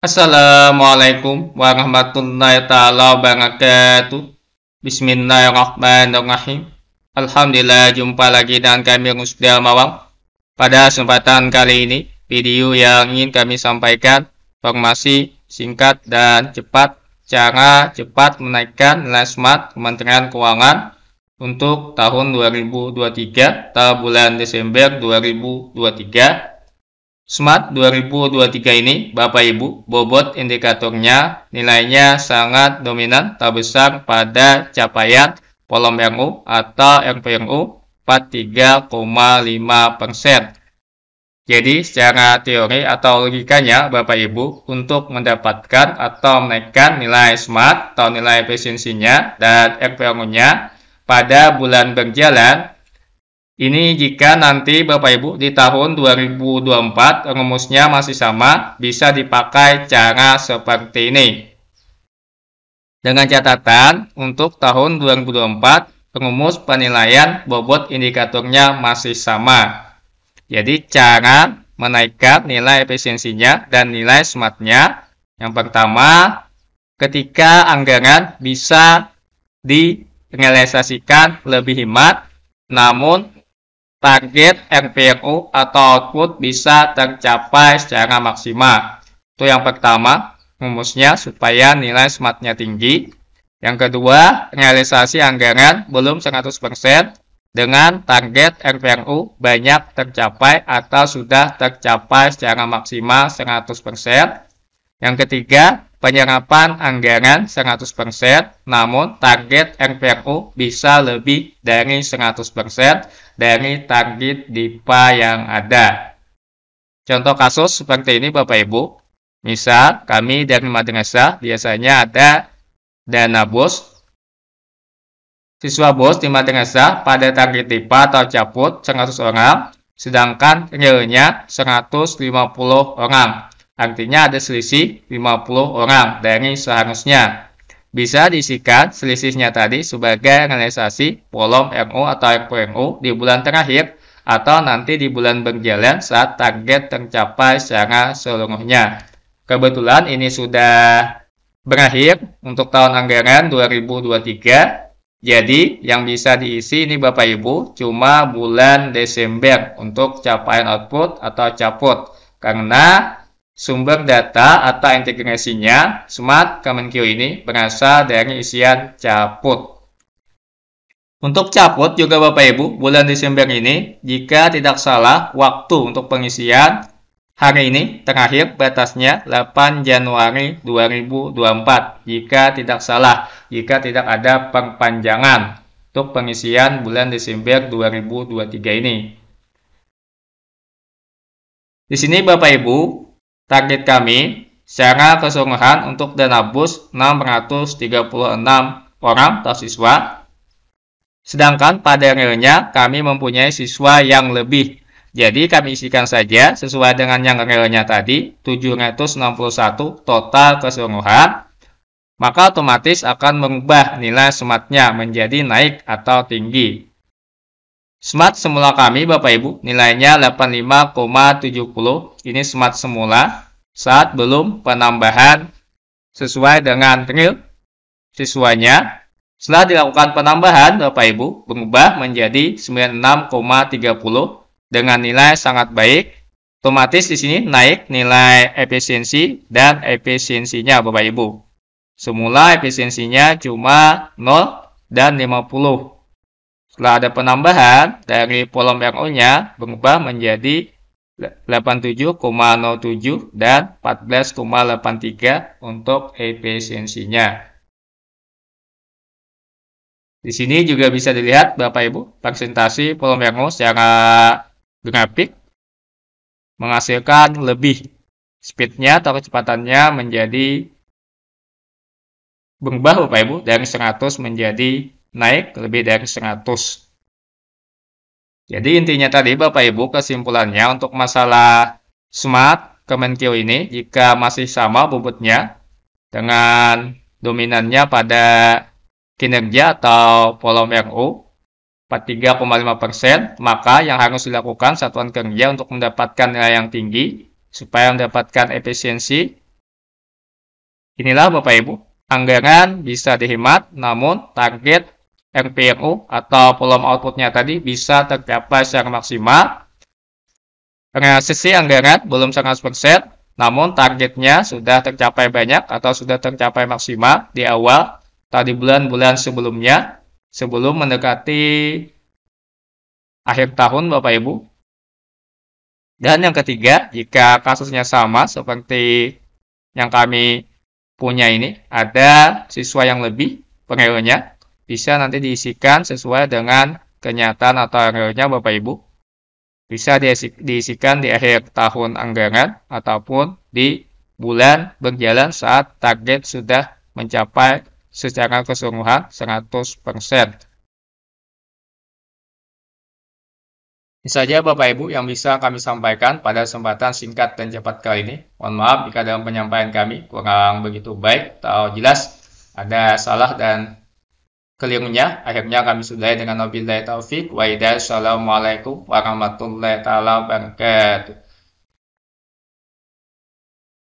Assalamualaikum warahmatullahi taala wabarakatuh. Bismillahirrahmanirrahim. Alhamdulillah jumpa lagi dengan kami Rusdal Mawang. Pada kesempatan kali ini, video yang ingin kami sampaikan informasi singkat dan cepat cara cepat menaikkan nilai smart Kementerian Keuangan untuk tahun 2023 atau bulan Desember 2023 SMART 2023 ini, Bapak Ibu, bobot indikatornya nilainya sangat dominan terbesar pada capaian kolom RU atau RPRU 43,5 Jadi secara teori atau logikanya Bapak Ibu untuk mendapatkan atau menaikkan nilai SMART atau nilai efisiensinya dan RPRU-nya pada bulan berjalan ini jika nanti Bapak Ibu di tahun 2024 rumusnya masih sama, bisa dipakai cara seperti ini. Dengan catatan, untuk tahun 2024, rumus penilaian bobot indikatornya masih sama. Jadi cara menaikkan nilai efisiensinya dan nilai smartnya, yang pertama, ketika anggaran bisa direalisasikan lebih hemat, namun target RPU atau output bisa tercapai secara maksimal. Itu yang pertama, rumusnya supaya nilai smartnya tinggi. Yang kedua, realisasi anggaran belum 100% dengan target RPU banyak tercapai atau sudah tercapai secara maksimal 100%. Yang ketiga, penyerapan anggaran 100%, namun target NPU bisa lebih dari 100% dari target DIPA yang ada. Contoh kasus seperti ini Bapak Ibu. Misal, kami dari madrasah biasanya ada dana BOS. Siswa BOS di madrasah pada target DIPA atau caput 100 orang, sedangkan realnya 150 orang. Artinya ada selisih 50 orang dari seharusnya. Bisa disikat selisihnya tadi sebagai realisasi volume RO atau RPRO di bulan terakhir atau nanti di bulan berjalan saat target tercapai secara seluruhnya. Kebetulan ini sudah berakhir untuk tahun anggaran 2023. Jadi yang bisa diisi ini Bapak Ibu cuma bulan Desember untuk capaian output atau caput. Karena Sumber data atau integrasinya Smart Kemenkeu ini berasal dari isian caput. Untuk caput juga Bapak Ibu, bulan Desember ini, jika tidak salah, waktu untuk pengisian hari ini terakhir batasnya 8 Januari 2024, jika tidak salah, jika tidak ada perpanjangan untuk pengisian bulan Desember 2023 ini. Di sini Bapak Ibu, Target kami secara keseluruhan untuk danabus 636 orang atau siswa. Sedangkan pada realnya kami mempunyai siswa yang lebih. Jadi kami isikan saja sesuai dengan yang realnya tadi 761 total keseluruhan. Maka otomatis akan mengubah nilai sematnya menjadi naik atau tinggi. Smart semula kami, Bapak Ibu, nilainya 85,70. Ini smart semula saat belum penambahan sesuai dengan real siswanya. Setelah dilakukan penambahan, Bapak Ibu, berubah menjadi 96,30 dengan nilai sangat baik. Otomatis di sini naik nilai efisiensi dan efisiensinya, Bapak Ibu. Semula efisiensinya cuma 0 dan 50. Setelah ada penambahan dari kolom RO-nya berubah menjadi 87,07 dan 14,83 untuk efisiensinya. Di sini juga bisa dilihat Bapak Ibu presentasi kolom RO secara grafik menghasilkan lebih speednya atau kecepatannya menjadi berubah Bapak Ibu dari 100 menjadi naik lebih dari 100. Jadi intinya tadi Bapak Ibu kesimpulannya untuk masalah smart Kemenkeu ini jika masih sama bobotnya dengan dominannya pada kinerja atau volume RU 43,5%, maka yang harus dilakukan satuan kerja untuk mendapatkan nilai yang tinggi supaya mendapatkan efisiensi inilah Bapak Ibu, anggaran bisa dihemat namun target RPRO atau volume outputnya tadi bisa tercapai secara maksimal. Sisi anggaran belum sangat 100%, namun targetnya sudah tercapai banyak atau sudah tercapai maksimal di awal tadi bulan-bulan sebelumnya, sebelum mendekati akhir tahun Bapak Ibu. Dan yang ketiga, jika kasusnya sama seperti yang kami punya ini, ada siswa yang lebih pengaruhnya, bisa nanti diisikan sesuai dengan kenyataan atau realnya Bapak Ibu. Bisa diisikan di akhir tahun anggaran ataupun di bulan berjalan saat target sudah mencapai secara keseluruhan 100%. Ini saja Bapak Ibu yang bisa kami sampaikan pada kesempatan singkat dan cepat kali ini. Mohon maaf jika dalam penyampaian kami kurang begitu baik atau jelas ada salah dan kelirunya. Akhirnya kami sudahi dengan Nabi taufik. Wa Assalamualaikum warahmatullahi taala wabarakatuh.